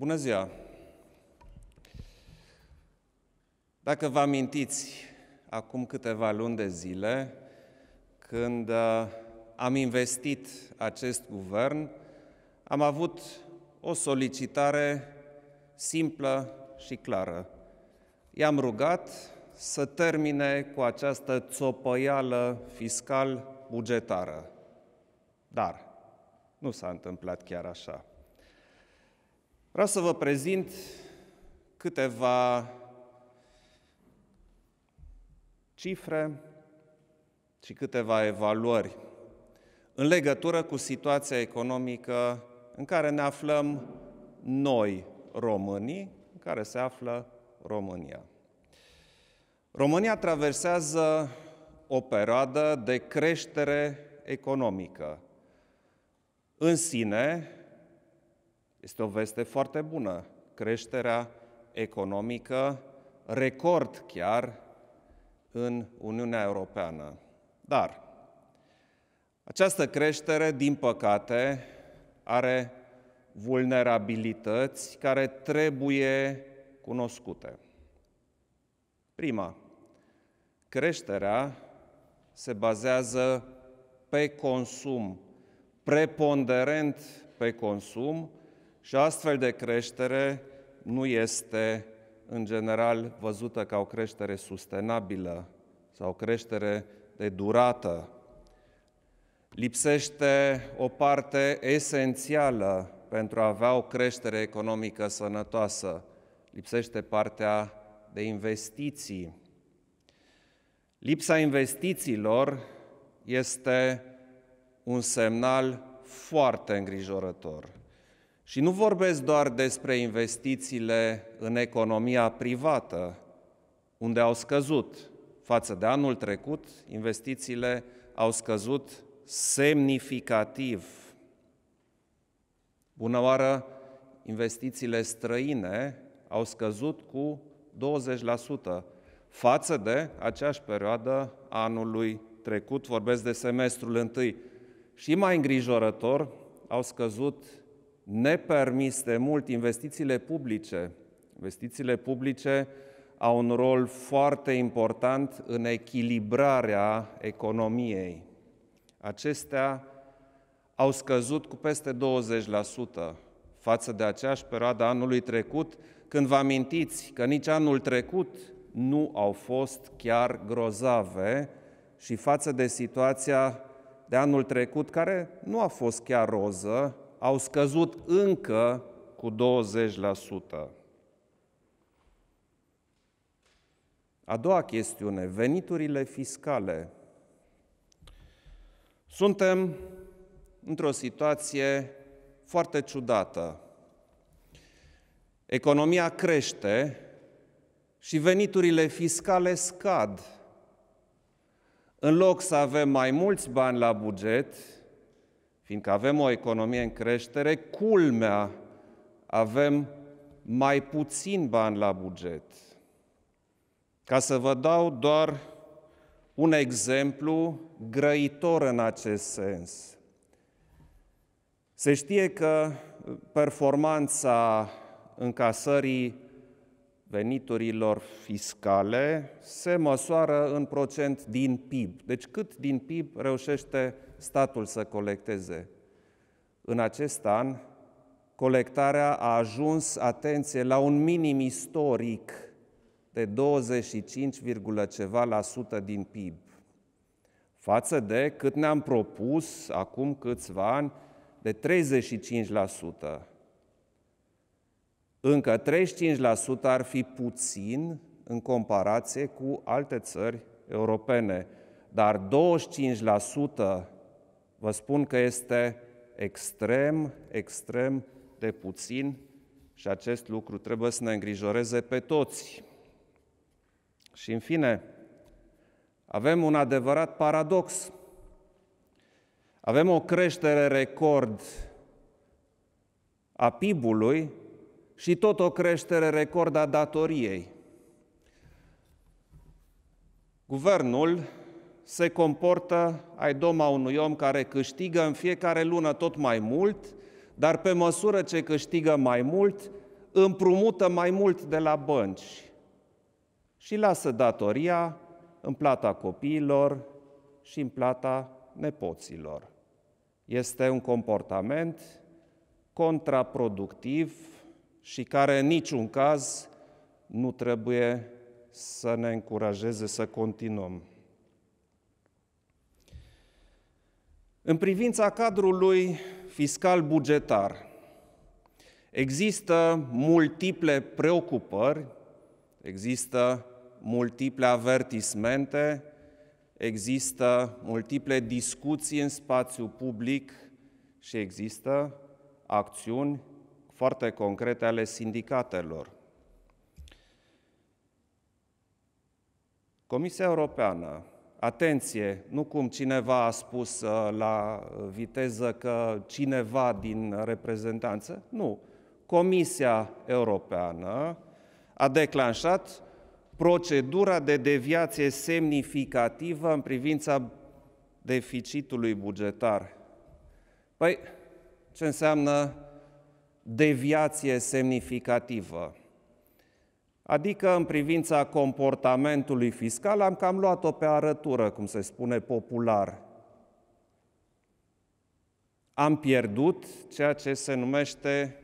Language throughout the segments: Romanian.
Bună ziua! Dacă vă amintiți, acum câteva luni de zile, când uh, am investit acest guvern, am avut o solicitare simplă și clară. I-am rugat să termine cu această țopăială fiscal-bugetară. Dar nu s-a întâmplat chiar așa. Vreau să vă prezint câteva cifre și câteva evaluări în legătură cu situația economică în care ne aflăm noi, românii, în care se află România. România traversează o perioadă de creștere economică. În sine, este o veste foarte bună. Creșterea economică, record chiar, în Uniunea Europeană. Dar această creștere, din păcate, are vulnerabilități care trebuie cunoscute. Prima, creșterea se bazează pe consum, preponderent pe consum, și astfel de creștere nu este, în general, văzută ca o creștere sustenabilă sau o creștere de durată. Lipsește o parte esențială pentru a avea o creștere economică sănătoasă. Lipsește partea de investiții. Lipsa investițiilor este un semnal foarte îngrijorător. Și nu vorbesc doar despre investițiile în economia privată, unde au scăzut față de anul trecut, investițiile au scăzut semnificativ. Bună oară, investițiile străine au scăzut cu 20% față de aceeași perioadă anului trecut, vorbesc de semestrul întâi. Și mai îngrijorător, au scăzut nepermis de mult investițiile publice. Investițiile publice au un rol foarte important în echilibrarea economiei. Acestea au scăzut cu peste 20% față de aceeași perioadă anului trecut, când vă amintiți că nici anul trecut nu au fost chiar grozave și față de situația de anul trecut, care nu a fost chiar roză, au scăzut încă cu 20%. A doua chestiune, veniturile fiscale. Suntem într-o situație foarte ciudată. Economia crește și veniturile fiscale scad. În loc să avem mai mulți bani la buget, Fiindcă avem o economie în creștere, culmea, avem mai puțin bani la buget. Ca să vă dau doar un exemplu grăitor în acest sens. Se știe că performanța încasării veniturilor fiscale se măsoară în procent din PIB. Deci cât din PIB reușește statul să colecteze. În acest an, colectarea a ajuns, atenție, la un minim istoric de 25, ceva la sută din PIB. Față de cât ne-am propus acum câțiva ani, de 35%. Încă 35% ar fi puțin în comparație cu alte țări europene, dar 25% vă spun că este extrem, extrem de puțin și acest lucru trebuie să ne îngrijoreze pe toți. Și în fine, avem un adevărat paradox. Avem o creștere record a PIB-ului și tot o creștere record a datoriei. Guvernul se comportă ai doma unui om care câștigă în fiecare lună tot mai mult, dar pe măsură ce câștigă mai mult, împrumută mai mult de la bănci și lasă datoria în plata copiilor și în plata nepoților. Este un comportament contraproductiv și care în niciun caz nu trebuie să ne încurajeze să continuăm. În privința cadrului fiscal-bugetar, există multiple preocupări, există multiple avertismente, există multiple discuții în spațiu public și există acțiuni foarte concrete ale sindicatelor. Comisia Europeană Atenție, nu cum cineva a spus uh, la uh, viteză că cineva din reprezentanță, nu. Comisia Europeană a declanșat procedura de deviație semnificativă în privința deficitului bugetar. Păi, ce înseamnă deviație semnificativă? Adică, în privința comportamentului fiscal, am cam luat-o pe arătură, cum se spune popular. Am pierdut ceea ce se numește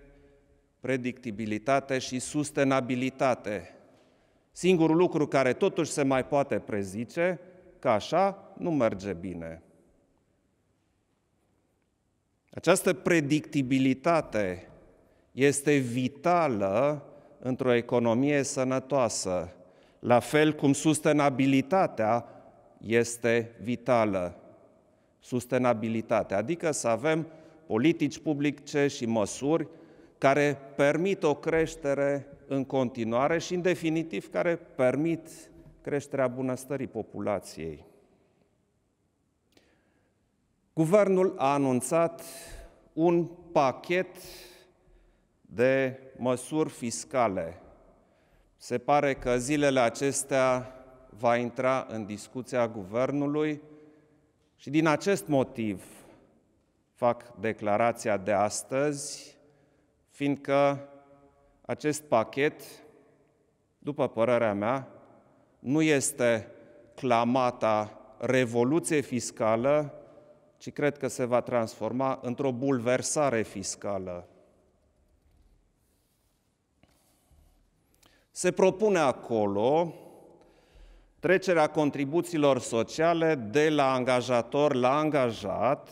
predictibilitate și sustenabilitate. Singurul lucru care totuși se mai poate prezice, că așa nu merge bine. Această predictibilitate este vitală într-o economie sănătoasă, la fel cum sustenabilitatea este vitală. Sustenabilitatea, adică să avem politici publice și măsuri care permit o creștere în continuare și, în definitiv, care permit creșterea bunăstării populației. Guvernul a anunțat un pachet de măsuri fiscale. Se pare că zilele acestea va intra în discuția guvernului și din acest motiv fac declarația de astăzi, fiindcă acest pachet, după părerea mea, nu este clamata revoluție fiscală, ci cred că se va transforma într-o bulversare fiscală. Se propune acolo trecerea contribuțiilor sociale de la angajator la angajat,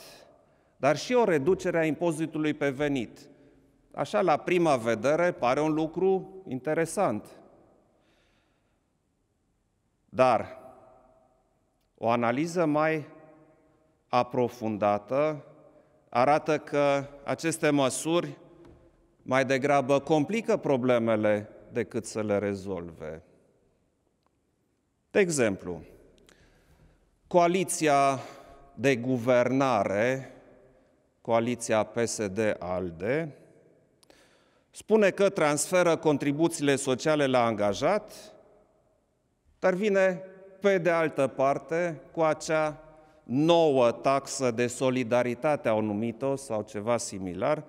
dar și o reducere a impozitului pe venit. Așa, la prima vedere, pare un lucru interesant. Dar o analiză mai aprofundată arată că aceste măsuri mai degrabă complică problemele decât să le rezolve. De exemplu, coaliția de guvernare, coaliția PSD-ALDE, spune că transferă contribuțiile sociale la angajat, dar vine pe de altă parte cu acea nouă taxă de solidaritate, au numit-o, sau ceva similar,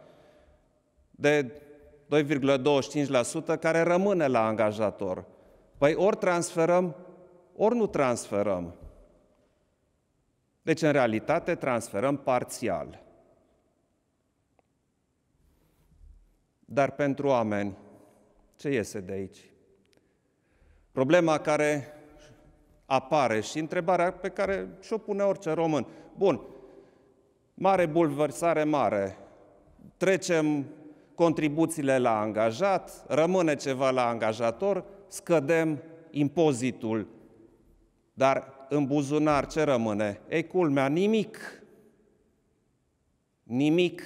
de 2,25% care rămâne la angajator. Păi ori transferăm, ori nu transferăm. Deci, în realitate, transferăm parțial. Dar pentru oameni, ce iese de aici? Problema care apare și întrebarea pe care și-o pune orice român. Bun, mare bulversare mare. Trecem contribuțiile la angajat, rămâne ceva la angajator, scădem impozitul. Dar în buzunar ce rămâne? Ei, culmea, nimic. Nimic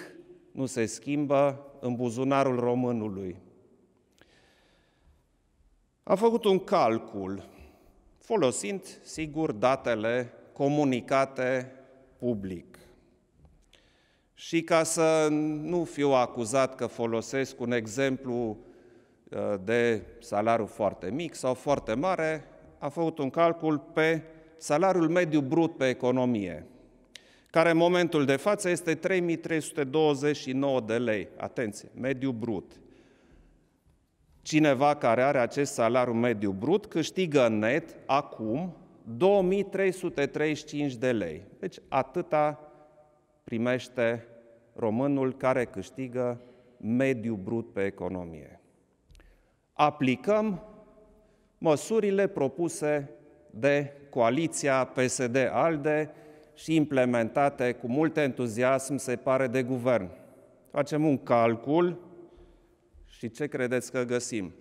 nu se schimbă în buzunarul românului. Am făcut un calcul, folosind, sigur, datele comunicate public. Și ca să nu fiu acuzat că folosesc un exemplu uh, de salariu foarte mic sau foarte mare, a făcut un calcul pe salariul mediu brut pe economie, care în momentul de față este 3329 de lei. Atenție, mediu brut. Cineva care are acest salariu mediu brut câștigă net acum 2335 de lei. Deci atâta primește românul care câștigă mediu brut pe economie. Aplicăm măsurile propuse de coaliția PSD-ALDE și implementate cu mult entuziasm, se pare, de guvern. Facem un calcul și ce credeți că găsim?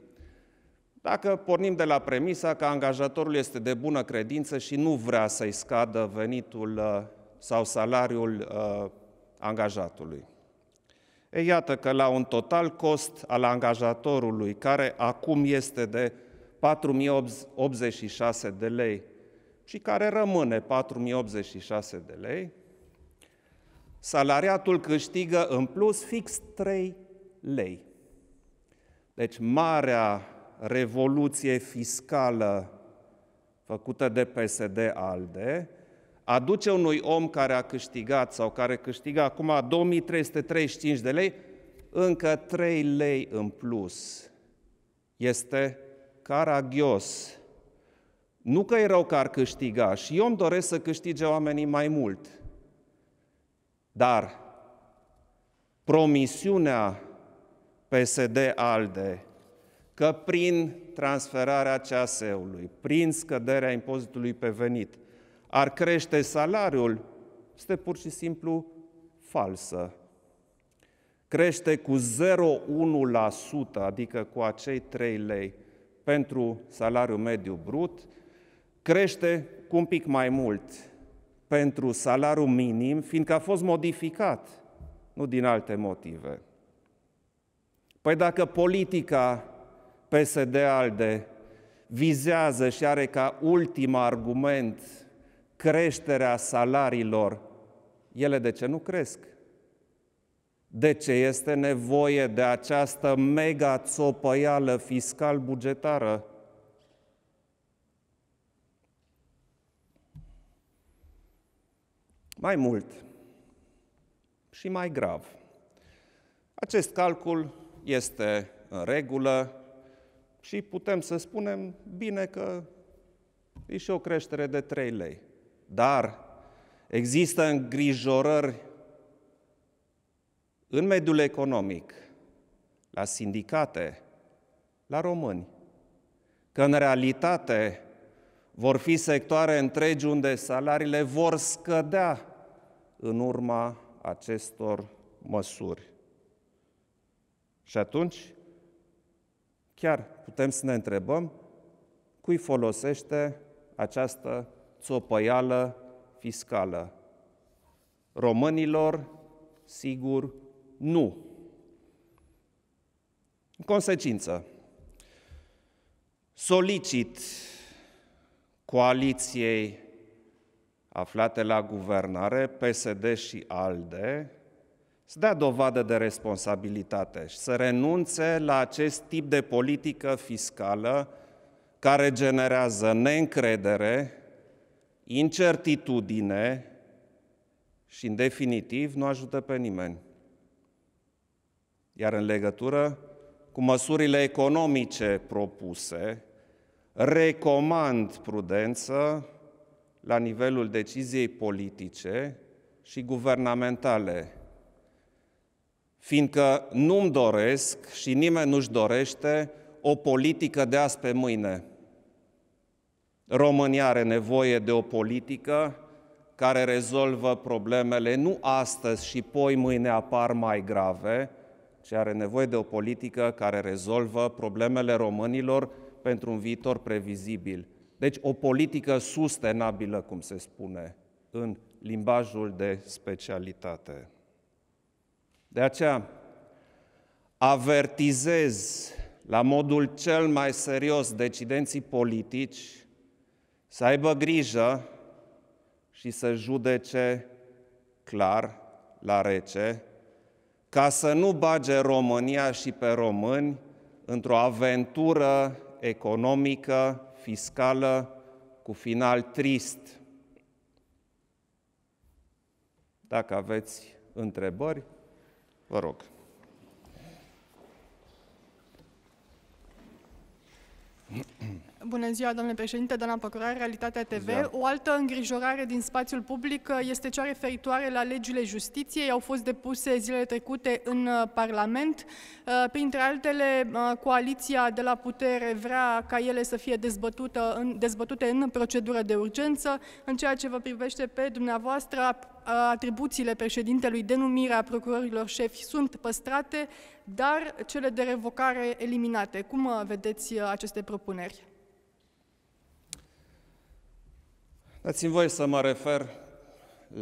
Dacă pornim de la premisa că angajatorul este de bună credință și nu vrea să-i scadă venitul uh, sau salariul uh, angajatului. E iată că la un total cost al angajatorului, care acum este de 4086 de lei și care rămâne 4086 de lei, salariatul câștigă în plus fix 3 lei. Deci marea revoluție fiscală făcută de PSD-ALDE aduce unui om care a câștigat sau care câștigă acum 2335 de lei, încă 3 lei în plus. Este caragios. Nu că e rău că ar câștiga și eu îmi doresc să câștige oamenii mai mult. Dar promisiunea PSD-ALDE că prin transferarea ceaseului, prin scăderea impozitului pe venit – ar crește salariul, este pur și simplu falsă. Crește cu 0,1%, adică cu acei 3 lei pentru salariul mediu brut, crește cu un pic mai mult pentru salariul minim, fiindcă a fost modificat, nu din alte motive. Păi dacă politica PSD-ALDE vizează și are ca ultim argument creșterea salariilor, ele de ce nu cresc? De ce este nevoie de această mega țopăială fiscal-bugetară? Mai mult și mai grav. Acest calcul este în regulă și putem să spunem bine că e și o creștere de 3 lei. Dar există îngrijorări în mediul economic, la sindicate, la români, că în realitate vor fi sectoare întregi unde salariile vor scădea în urma acestor măsuri. Și atunci, chiar putem să ne întrebăm cui folosește această țopăială fiscală. Românilor, sigur, nu. În consecință, solicit coaliției aflate la guvernare, PSD și ALDE, să dea dovadă de responsabilitate și să renunțe la acest tip de politică fiscală care generează neîncredere, incertitudine și, în definitiv, nu ajută pe nimeni. Iar în legătură cu măsurile economice propuse, recomand prudență la nivelul deciziei politice și guvernamentale, fiindcă nu-mi doresc și nimeni nu-și dorește o politică de azi pe mâine. România are nevoie de o politică care rezolvă problemele nu astăzi și poi mâine apar mai grave, ci are nevoie de o politică care rezolvă problemele românilor pentru un viitor previzibil. Deci o politică sustenabilă, cum se spune în limbajul de specialitate. De aceea, avertizez la modul cel mai serios decidenții politici să aibă grijă și să judece clar, la rece, ca să nu bage România și pe români într-o aventură economică, fiscală, cu final trist. Dacă aveți întrebări, vă rog. Mm-hmm. Bună ziua, domnule președinte, doamna procuror, Realitatea TV. Ziua. O altă îngrijorare din spațiul public este cea referitoare la legile justiției. Au fost depuse zilele trecute în uh, Parlament. Uh, printre altele, uh, coaliția de la putere vrea ca ele să fie dezbătute în, dezbătute în procedură de urgență. În ceea ce vă privește pe dumneavoastră, atribuțiile președintelui de numire a procurorilor șefi sunt păstrate, dar cele de revocare eliminate. Cum vedeți aceste propuneri? Dați-mi voi să mă refer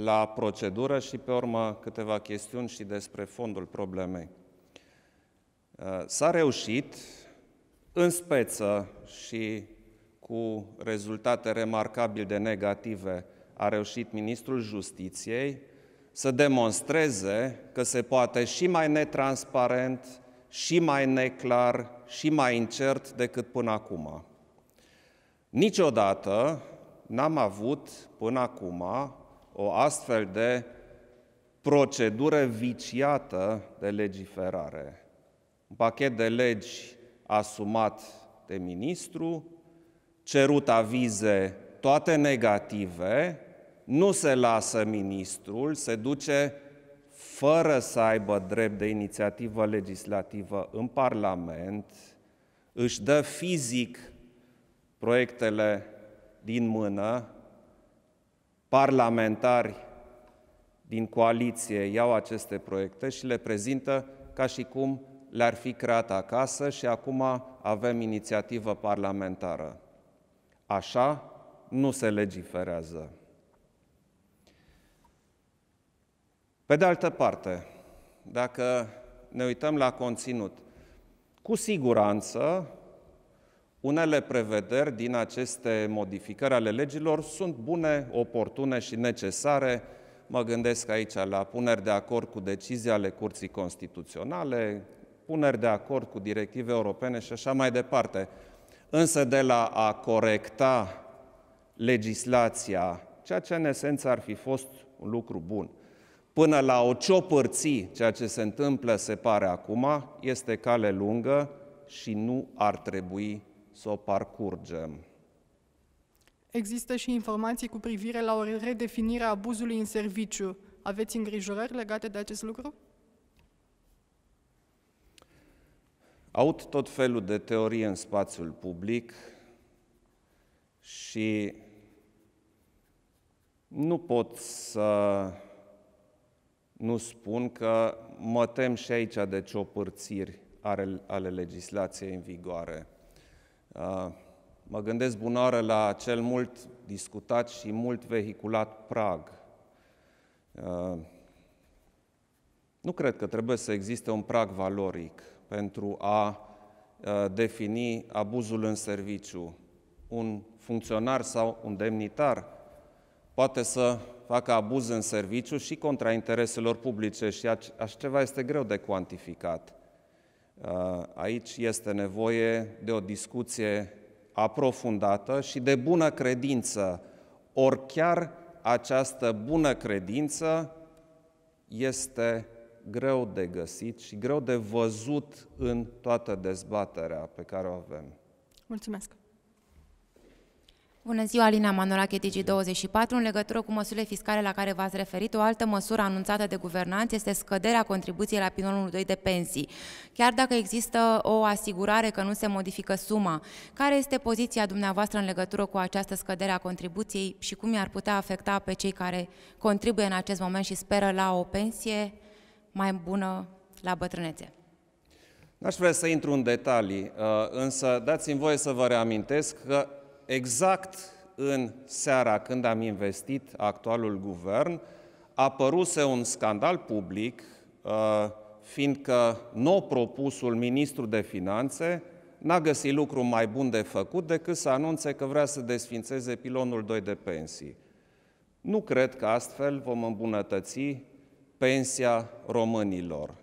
la procedură și pe urmă câteva chestiuni și despre fondul problemei. Uh, s-a reușit, în speță și cu rezultate remarcabil de negative, a reușit Ministrul Justiției să demonstreze că se poate și mai netransparent, și mai neclar, și mai incert decât până acum. Niciodată n-am avut până acum o astfel de procedură viciată de legiferare. Un pachet de legi asumat de ministru, cerut avize toate negative, nu se lasă ministrul, se duce fără să aibă drept de inițiativă legislativă în Parlament, își dă fizic proiectele din mână, parlamentari din coaliție iau aceste proiecte și le prezintă ca și cum le-ar fi creat acasă și acum avem inițiativă parlamentară. Așa nu se legiferează. Pe de altă parte, dacă ne uităm la conținut, cu siguranță unele prevederi din aceste modificări ale legilor sunt bune, oportune și necesare. Mă gândesc aici la puneri de acord cu decizii ale Curții Constituționale, puneri de acord cu directive europene și așa mai departe. Însă de la a corecta legislația, ceea ce în esență ar fi fost un lucru bun, până la o ciopărți, ceea ce se întâmplă, se pare acum, este cale lungă și nu ar trebui să o parcurgem. Există și informații cu privire la o redefinire a abuzului în serviciu. Aveți îngrijorări legate de acest lucru? Aud tot felul de teorii în spațiul public și nu pot să nu spun că mă tem și aici de ciopărțiri ale, ale legislației în vigoare. Ah, mă gândesc bunoară la cel mult discutat și mult vehiculat prag. Ah, nu cred că trebuie să existe un prag valoric pentru a ah, defini abuzul în serviciu. Un funcționar sau un demnitar poate să facă abuz în serviciu și contra intereselor publice și așa ceva este greu de cuantificat. Uh, aici este nevoie de o discuție aprofundată și de bună credință, ori chiar această bună credință este greu de găsit și greu de văzut în toată dezbaterea pe care o avem. Mulțumesc! Bună ziua, Alina Manolache, Digi24. În legătură cu măsurile fiscale la care v-ați referit, o altă măsură anunțată de guvernanți este scăderea contribuției la pilonul 2 de pensii. Chiar dacă există o asigurare că nu se modifică suma, care este poziția dumneavoastră în legătură cu această scădere a contribuției și cum i-ar putea afecta pe cei care contribuie în acest moment și speră la o pensie mai bună la bătrânețe? N-aș vrea să intru în detalii, uh, însă dați-mi voie să vă reamintesc că exact în seara când am investit actualul guvern, a păruse un scandal public, uh, fiindcă nou propusul ministru de finanțe n-a găsit lucru mai bun de făcut decât să anunțe că vrea să desfințeze pilonul 2 de pensii. Nu cred că astfel vom îmbunătăți pensia românilor.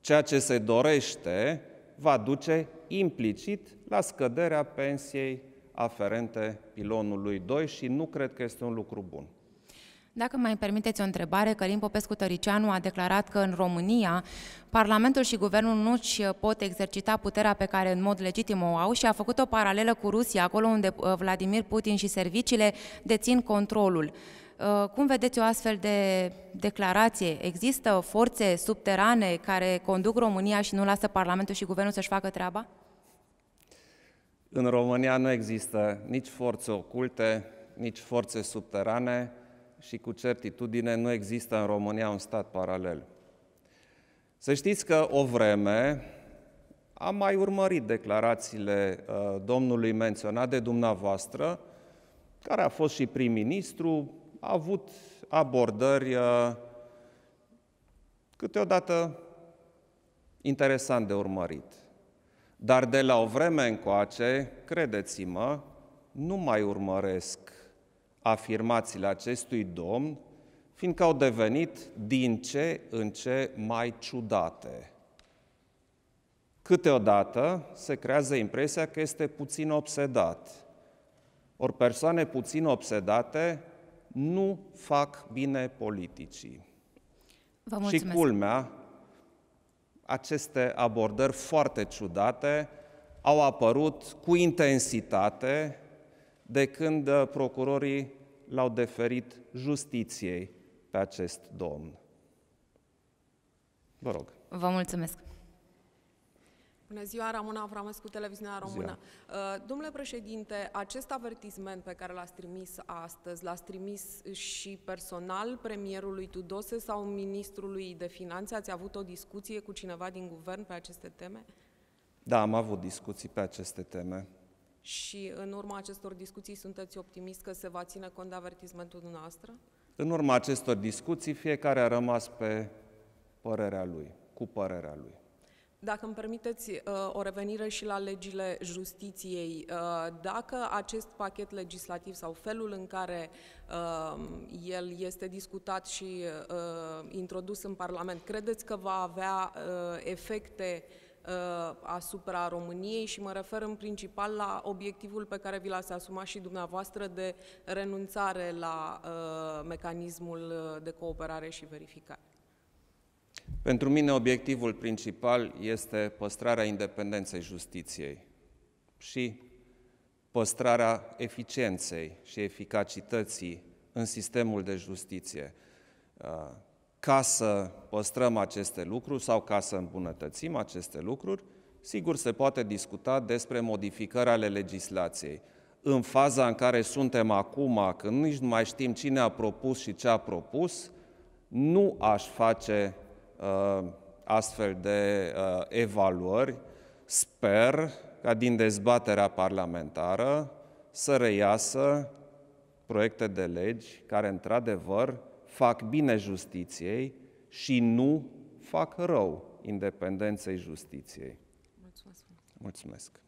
Ceea ce se dorește va duce implicit la scăderea pensiei aferente pilonului 2 și nu cred că este un lucru bun. Dacă mai permiteți o întrebare, Călim Popescu Tăricianu a declarat că în România Parlamentul și Guvernul nu își pot exercita puterea pe care în mod legitim o au și a făcut o paralelă cu Rusia, acolo unde uh, Vladimir Putin și serviciile dețin controlul. Uh, cum vedeți o astfel de declarație? Există forțe subterane care conduc România și nu lasă Parlamentul și Guvernul să-și facă treaba? În România nu există nici forțe oculte, nici forțe subterane și cu certitudine nu există în România un stat paralel. Să știți că o vreme am mai urmărit declarațiile uh, domnului menționat de dumneavoastră, care a fost și prim-ministru, a avut abordări uh, câteodată interesant de urmărit. Dar de la o vreme încoace, credeți-mă, nu mai urmăresc afirmațiile acestui domn, fiindcă au devenit din ce în ce mai ciudate. Câteodată se creează impresia că este puțin obsedat. Ori persoane puțin obsedate nu fac bine politicii. Vă mulțumesc. Și culmea, aceste abordări foarte ciudate au apărut cu intensitate de când uh, procurorii l-au deferit justiției pe acest domn. Vă rog. Vă mulțumesc. Bună ziua, Ramona Avramescu, Televiziunea Română. Ziua. Uh, domnule președinte, acest avertisment pe care l-ați trimis astăzi, l-ați trimis și personal premierului Tudose sau ministrului de finanțe? Ați avut o discuție cu cineva din guvern pe aceste teme? Da, am avut discuții pe aceste teme. Și în urma acestor discuții sunteți optimist că se va ține cont de avertismentul dumneavoastră? În urma acestor discuții, fiecare a rămas pe părerea lui, cu părerea lui. Dacă îmi permiteți uh, o revenire și la legile justiției, uh, dacă acest pachet legislativ sau felul în care um, el este discutat și uh, introdus în Parlament, credeți că va avea efecte asupra României și mă refer în principal la obiectivul pe care vi l-ați asumat și dumneavoastră de renunțare la mecanismul de cooperare și verificare? Pentru mine obiectivul principal este păstrarea independenței justiției și păstrarea eficienței și eficacității în sistemul de justiție. Uh, ca să păstrăm aceste lucruri sau ca să îmbunătățim aceste lucruri, sigur se poate discuta despre modificări ale legislației. În faza în care suntem acum, când nici nu mai știm cine a propus și ce a propus, nu aș face Uh, astfel de uh, evaluări. Sper ca din dezbaterea parlamentară să reiasă proiecte de legi care, într-adevăr, fac bine justiției și nu fac rău independenței justiției. Mulțumesc! Mulțumesc.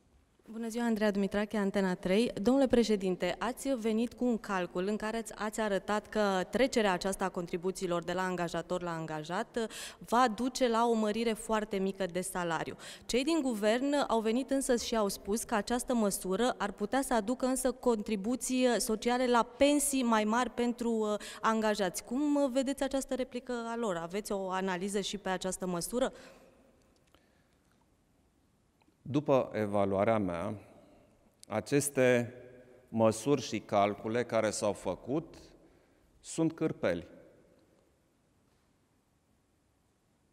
Bună ziua, Andreea Dumitrache, Antena 3. Domnule președinte, ați venit cu un calcul în care ați arătat că trecerea aceasta a contribuțiilor de la angajator la angajat uh, va duce la o mărire foarte mică de salariu. Cei din guvern au venit însă și au spus că această măsură ar putea să aducă însă contribuții uh, sociale la pensii mai mari pentru uh, angajați. Cum vedeți această replică a lor? Aveți o analiză și pe această măsură? După evaluarea mea, aceste măsuri și calcule care s-au făcut sunt cârpeli.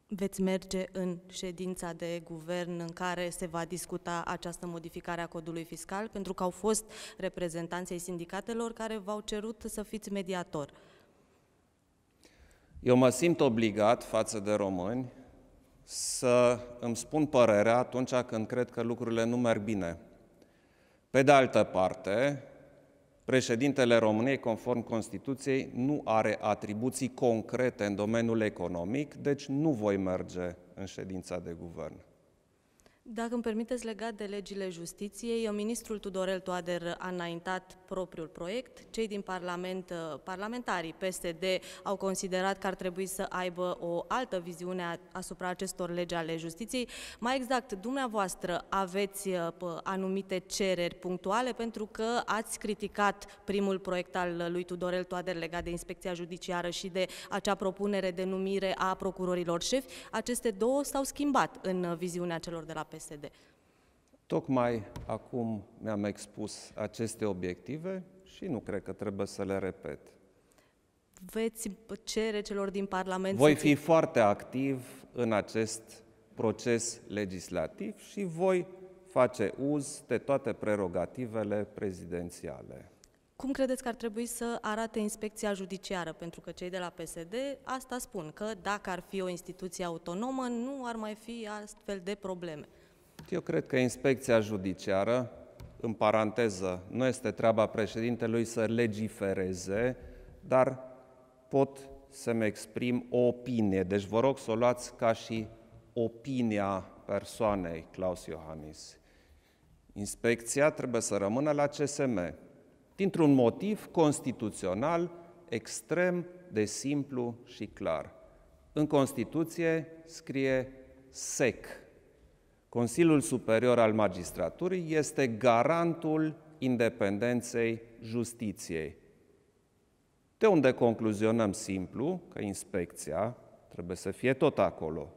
Veți merge în ședința de guvern în care se va discuta această modificare a codului fiscal, pentru că au fost reprezentanții sindicatelor care v-au cerut să fiți mediator. Eu mă simt obligat față de români să îmi spun părerea atunci când cred că lucrurile nu merg bine. Pe de altă parte, președintele României, conform Constituției, nu are atribuții concrete în domeniul economic, deci nu voi merge în ședința de guvern. Dacă îmi permiteți, legat de legile justiției, eu, ministrul Tudorel Toader a înaintat propriul proiect. Cei din Parlament, parlamentarii PSD au considerat că ar trebui să aibă o altă viziune asupra acestor legi ale justiției. Mai exact, dumneavoastră aveți uh, anumite cereri punctuale pentru că ați criticat primul proiect al lui Tudorel Toader legat de inspecția judiciară și de acea propunere de numire a procurorilor șefi. Aceste două s-au schimbat în viziunea celor de la PSD. PSD. Tocmai acum mi-am expus aceste obiective și nu cred că trebuie să le repet. Veți cere celor din Parlament Voi fi foarte activ în acest proces legislativ și voi face uz de toate prerogativele prezidențiale. Cum credeți că ar trebui să arate inspecția judiciară? Pentru că cei de la PSD asta spun, că dacă ar fi o instituție autonomă, nu ar mai fi astfel de probleme. Eu cred că inspecția judiciară, în paranteză, nu este treaba președintelui să legifereze, dar pot să-mi exprim o opinie. Deci vă rog să o luați ca și opinia persoanei Claus Iohannis. Inspecția trebuie să rămână la CSM, dintr-un motiv constituțional extrem de simplu și clar. În Constituție scrie SEC, Consiliul Superior al Magistraturii este garantul independenței justiției. De unde concluzionăm simplu că inspecția trebuie să fie tot acolo.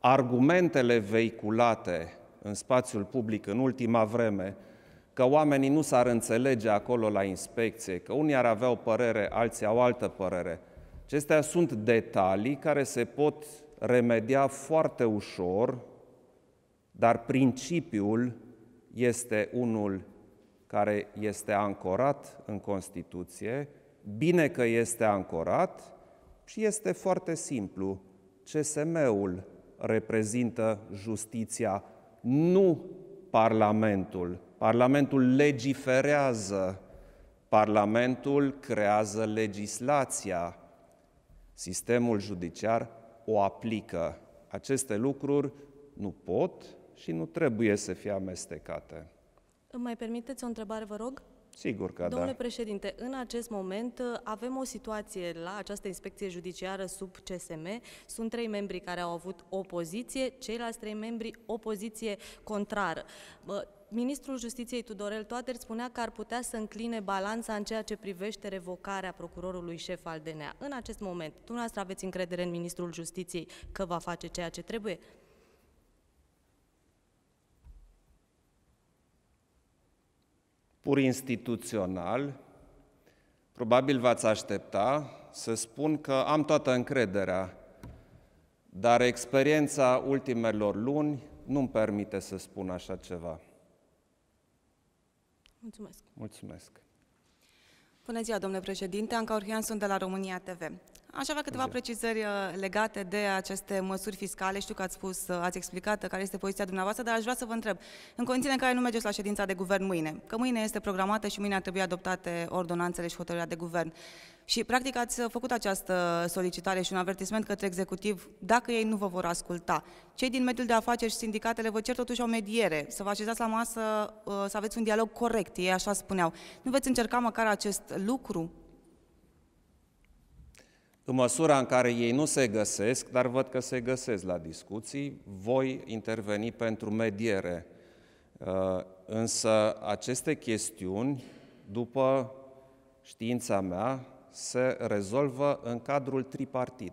Argumentele veiculate în spațiul public în ultima vreme că oamenii nu s-ar înțelege acolo la inspecție, că unii ar avea o părere, alții au altă părere. Acestea sunt detalii care se pot remedia foarte ușor dar principiul este unul care este ancorat în Constituție, bine că este ancorat și este foarte simplu. CSM-ul reprezintă justiția, nu Parlamentul. Parlamentul legiferează, Parlamentul creează legislația, sistemul judiciar o aplică. Aceste lucruri nu pot și nu trebuie să fie amestecate. Îmi mai permiteți o întrebare, vă rog? Sigur că Domnule da. președinte, în acest moment uh, avem o situație la această inspecție judiciară sub CSM. Sunt trei membri care au avut opoziție, ceilalți trei membri opoziție contrară. Uh, ministrul Justiției Tudorel Toader spunea că ar putea să încline balanța în ceea ce privește revocarea procurorului șef al DNA. În acest moment, dumneavoastră aveți încredere în Ministrul Justiției că va face ceea ce trebuie? pur instituțional, probabil v-ați aștepta să spun că am toată încrederea, dar experiența ultimelor luni nu-mi permite să spun așa ceva. Mulțumesc. Mulțumesc. Bună ziua, domnule președinte. Anca Orhian sunt de la România TV. Aș avea câteva precizări uh, legate de aceste măsuri fiscale. Știu că ați spus, uh, ați explicat care este poziția dumneavoastră, dar aș vrea să vă întreb, în condițiile în care nu mergeți la ședința de guvern mâine, că mâine este programată și mâine ar trebui adoptate ordonanțele și hotărârea de guvern, și practic ați uh, făcut această solicitare și un avertisment către executiv, dacă ei nu vă vor asculta. Cei din mediul de afaceri și sindicatele vă cer totuși o mediere, să vă așezați la masă, să aveți un dialog corect, ei așa spuneau. Nu veți încerca măcar acest lucru? În măsura în care ei nu se găsesc, dar văd că se găsesc la discuții, voi interveni pentru mediere. Uh, însă aceste chestiuni, după știința mea, se rezolvă în cadrul tripartit.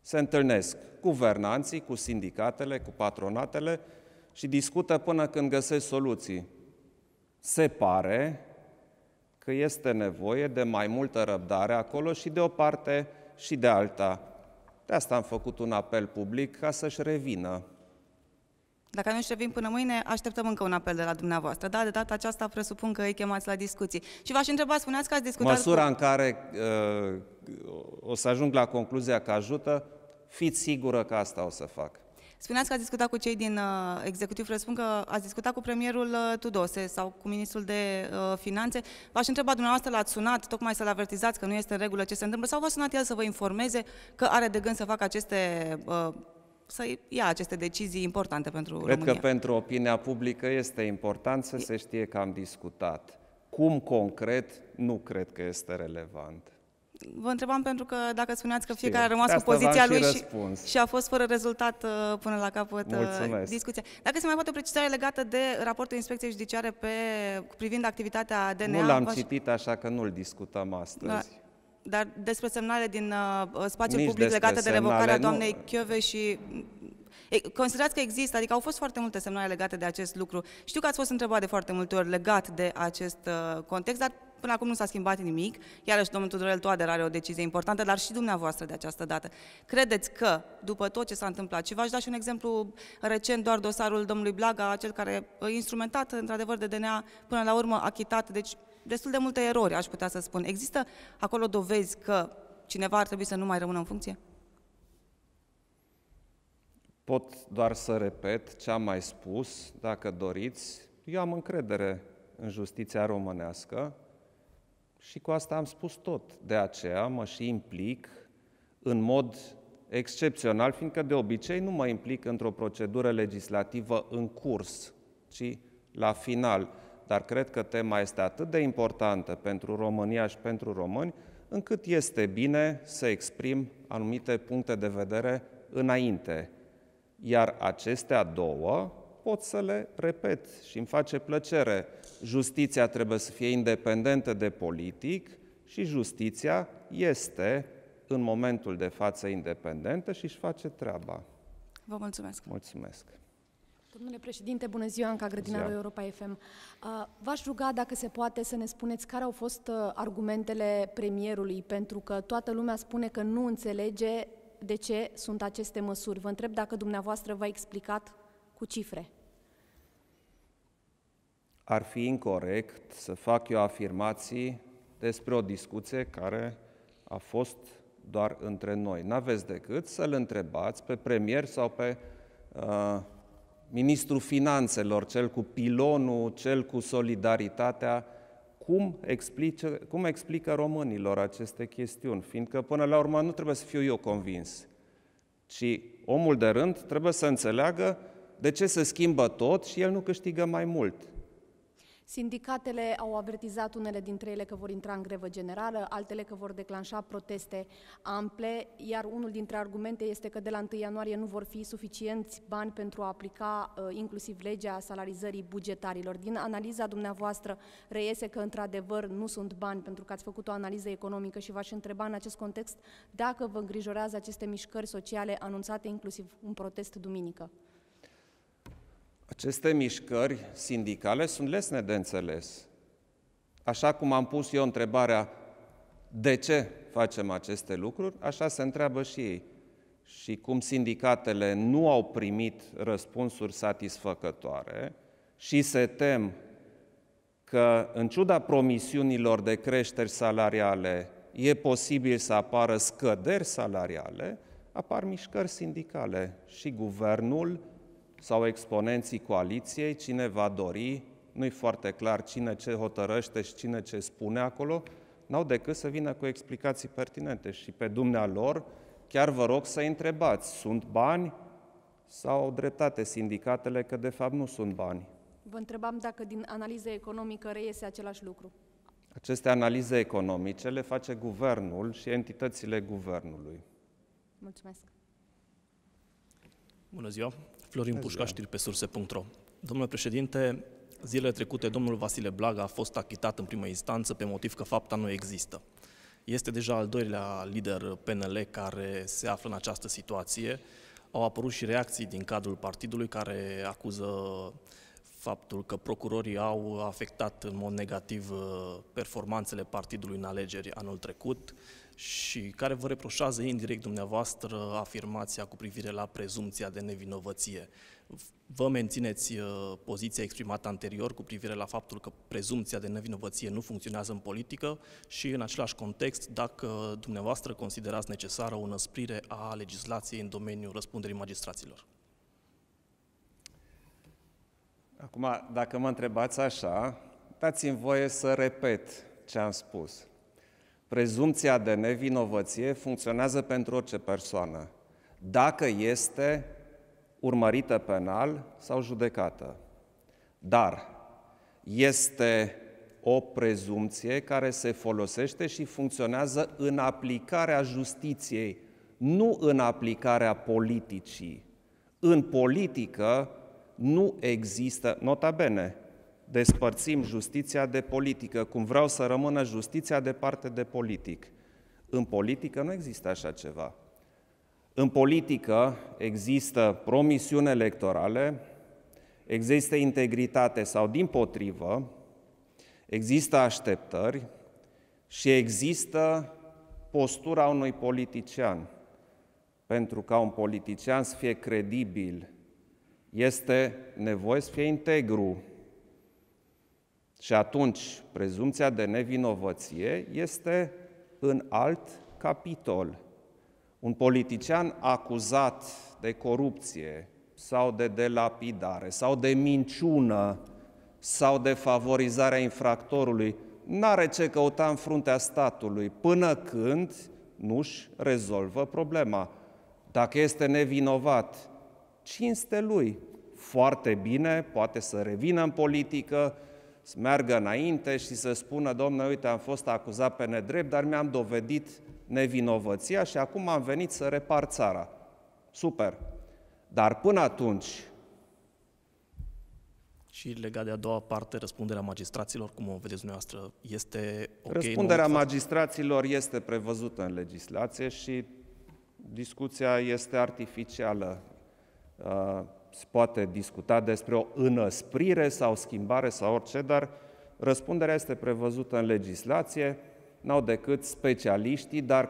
Se întâlnesc guvernanții, cu sindicatele, cu patronatele și discută până când găsesc soluții. Se pare că este nevoie de mai multă răbdare acolo și de o parte și de alta. De asta am făcut un apel public ca să-și revină. Dacă nu revin până mâine, așteptăm încă un apel de la dumneavoastră. Da, de data aceasta presupun că îi chemați la discuții. Și v-aș întreba, spuneați că ați discutat... Măsura cu... în care uh, o să ajung la concluzia că ajută, fiți sigură că asta o să fac. Spuneați că ați discutat cu cei din uh, executiv, răspund că ați discutat cu premierul uh, Tudose sau cu ministrul de uh, finanțe. V-aș întreba dumneavoastră, l-ați sunat tocmai să-l avertizați că nu este în regulă ce se întâmplă sau v-a sunat el să vă informeze că are de gând să facă aceste uh, să ia aceste decizii importante pentru Cred România. că pentru opinia publică este important să e... se știe că am discutat. Cum concret, nu cred că este relevant vă întrebam pentru că dacă spuneați că Știu, a rămas cu poziția lui și, și, și a fost fără rezultat uh, până la capăt uh, Mulțumesc. discuția. Dacă se mai poate o precizare legată de raportul Inspecției Judiciare pe, privind activitatea DNA? Nu l-am citit, așa că nu-l discutăm da. astăzi. Da. Dar despre semnale din uh, uh spațiul Nici public legate de revocarea nu... doamnei Chiove și Considerați că există, adică au fost foarte multe semnale legate de acest lucru. Știu că ați fost întrebat de foarte multe ori legat de acest context, dar Până acum nu s-a schimbat nimic, iarăși domnul Tudorel Toader are o decizie importantă, dar și dumneavoastră de această dată. Credeți că, după tot ce s-a întâmplat, și v-aș da și un exemplu recent, doar dosarul domnului Blaga, acel care instrumentat, într-adevăr, de DNA, până la urmă achitat, deci destul de multe erori, aș putea să spun. Există acolo dovezi că cineva ar trebui să nu mai rămână în funcție? Pot doar să repet ce am mai spus, dacă doriți. Eu am încredere în justiția românească. Și cu asta am spus tot. De aceea mă și implic în mod excepțional, fiindcă de obicei nu mă implic într-o procedură legislativă în curs, ci la final. Dar cred că tema este atât de importantă pentru România și pentru români, încât este bine să exprim anumite puncte de vedere înainte. Iar acestea două pot să le repet și îmi face plăcere justiția trebuie să fie independentă de politic și justiția este în momentul de față independentă și își face treaba. Vă mulțumesc. Mulțumesc. Domnule președinte, bună ziua, Anca Grădinarul ziua. Europa FM. V-aș ruga, dacă se poate, să ne spuneți care au fost uh, argumentele premierului, pentru că toată lumea spune că nu înțelege de ce sunt aceste măsuri. Vă întreb dacă dumneavoastră v-a explicat cu cifre ar fi incorrect să fac eu afirmații despre o discuție care a fost doar între noi. N-aveți decât să-l întrebați pe premier sau pe uh, ministrul finanțelor, cel cu pilonul, cel cu solidaritatea, cum, explice, cum explică românilor aceste chestiuni, fiindcă până la urmă nu trebuie să fiu eu convins, ci omul de rând trebuie să înțeleagă de ce se schimbă tot și el nu câștigă mai mult. Sindicatele au avertizat unele dintre ele că vor intra în grevă generală, altele că vor declanșa proteste ample, iar unul dintre argumente este că de la 1 ianuarie nu vor fi suficienți bani pentru a aplica uh, inclusiv legea salarizării bugetarilor. Din analiza dumneavoastră reiese că într-adevăr nu sunt bani pentru că ați făcut o analiză economică și v-aș întreba în acest context dacă vă îngrijorează aceste mișcări sociale anunțate inclusiv un protest duminică. Aceste mișcări sindicale sunt lesne de înțeles. Așa cum am pus eu întrebarea de ce facem aceste lucruri, așa se întreabă și ei. Și cum sindicatele nu au primit răspunsuri satisfăcătoare și se tem că, în ciuda promisiunilor de creșteri salariale, e posibil să apară scăderi salariale, apar mișcări sindicale și guvernul sau exponenții coaliției, cine va dori, nu-i foarte clar cine ce hotărăște și cine ce spune acolo, n-au decât să vină cu explicații pertinente și pe dumnealor chiar vă rog să întrebați, sunt bani sau au dreptate sindicatele că de fapt nu sunt bani? Vă întrebam dacă din analiză economică reiese același lucru. Aceste analize economice le face guvernul și entitățile guvernului. Mulțumesc. Bună ziua! Florin Pușca, știri pe surse.ro. Domnule președinte, zilele trecute domnul Vasile Blaga a fost achitat în primă instanță pe motiv că fapta nu există. Este deja al doilea lider PNL care se află în această situație. Au apărut și reacții din cadrul partidului care acuză faptul că procurorii au afectat în mod negativ uh, performanțele partidului în alegeri anul trecut și care vă reproșează indirect dumneavoastră afirmația cu privire la prezumția de nevinovăție. Vă mențineți uh, poziția exprimată anterior cu privire la faptul că prezumția de nevinovăție nu funcționează în politică și în același context dacă dumneavoastră considerați necesară o năsprire a legislației în domeniul răspunderii magistraților. Acum, dacă mă întrebați așa, dați-mi voie să repet ce am spus prezumția de nevinovăție funcționează pentru orice persoană, dacă este urmărită penal sau judecată. Dar este o prezumție care se folosește și funcționează în aplicarea justiției, nu în aplicarea politicii. În politică nu există, nota bene, despărțim justiția de politică, cum vreau să rămână justiția departe de politic. În politică nu există așa ceva. În politică există promisiuni electorale, există integritate sau din potrivă, există așteptări și există postura unui politician. Pentru ca un politician să fie credibil, este nevoie să fie integru, și atunci, prezumția de nevinovăție este în alt capitol. Un politician acuzat de corupție sau de delapidare sau de minciună sau de favorizarea infractorului n-are ce căuta în fruntea statului până când nu-și rezolvă problema. Dacă este nevinovat, cinste lui. Foarte bine, poate să revină în politică, să meargă înainte și să spună, domnule, uite, am fost acuzat pe nedrept, dar mi-am dovedit nevinovăția și acum am venit să repar țara. Super! Dar până atunci... Și legat de a doua parte, răspunderea magistraților, cum o vedeți dumneavoastră, este ok? Răspunderea magistraților este prevăzută în legislație și discuția este artificială. Uh, se poate discuta despre o înăsprire sau schimbare sau orice, dar răspunderea este prevăzută în legislație, n-au decât specialiștii, dar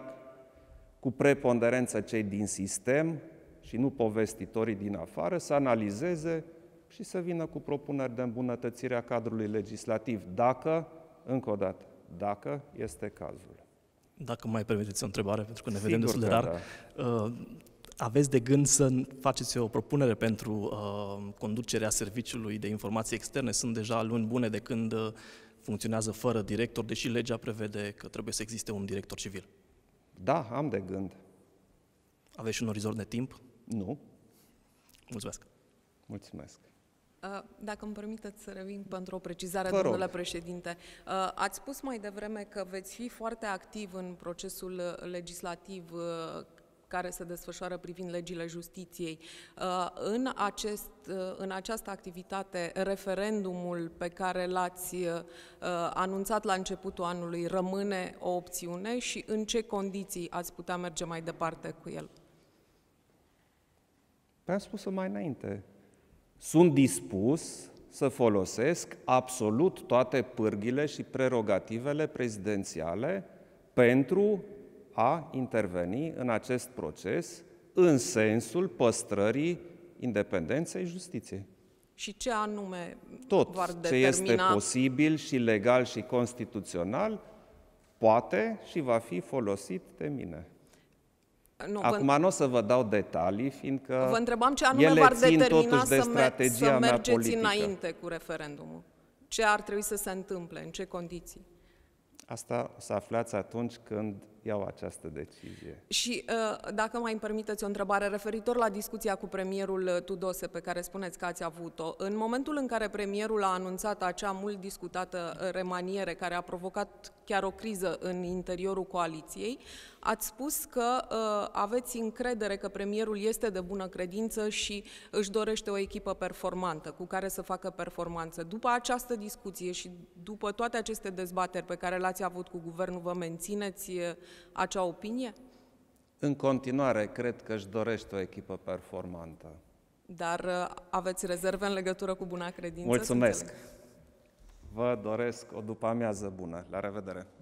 cu preponderență cei din sistem și nu povestitorii din afară, să analizeze și să vină cu propuneri de îmbunătățire a cadrului legislativ, dacă, încă o dată, dacă este cazul. Dacă mai permiteți o întrebare, pentru că ne Sigur vedem destul de rar. Da. Uh, aveți de gând să faceți o propunere pentru uh, conducerea serviciului de informații externe. Sunt deja luni bune de când uh, funcționează fără director, deși legea prevede că trebuie să existe un director civil. Da, am de gând. Aveți un orizont de timp? Nu. Mulțumesc. Mulțumesc. Uh, dacă îmi permiteți să revin pentru o precizare, Vă domnule rog. președinte. Uh, ați spus mai devreme că veți fi foarte activ în procesul legislativ care se desfășoară privind legile justiției. Uh, în, acest, uh, în această activitate, referendumul pe care l-ați uh, anunțat la începutul anului rămâne o opțiune și în ce condiții ați putea merge mai departe cu el? Pe păi am spus-o mai înainte. Sunt dispus să folosesc absolut toate pârghile și prerogativele prezidențiale pentru a interveni în acest proces în sensul păstrării independenței justiției. Și ce anume Tot vor ce este posibil și legal și constituțional poate și va fi folosit de mine. Nu, Acum vă... nu o să vă dau detalii, fiindcă Vă întrebam ce anume v-ar determina de mea politică să mergeți înainte cu referendumul. Ce ar trebui să se întâmple, în ce condiții? Asta o să aflați atunci când iau această decizie. Și uh, dacă mai îmi permiteți o întrebare referitor la discuția cu premierul uh, Tudose pe care spuneți că ați avut-o, în momentul în care premierul a anunțat acea mult discutată uh, remaniere care a provocat chiar o criză în interiorul coaliției, ați spus că aveți încredere că premierul este de bună credință și își dorește o echipă performantă cu care să facă performanță. După această discuție și după toate aceste dezbateri pe care le-ați avut cu guvernul, vă mențineți acea opinie? În continuare, cred că își dorește o echipă performantă. Dar uh, aveți rezerve în legătură cu buna credință? Mulțumesc! Vă doresc o după amiază bună. La revedere!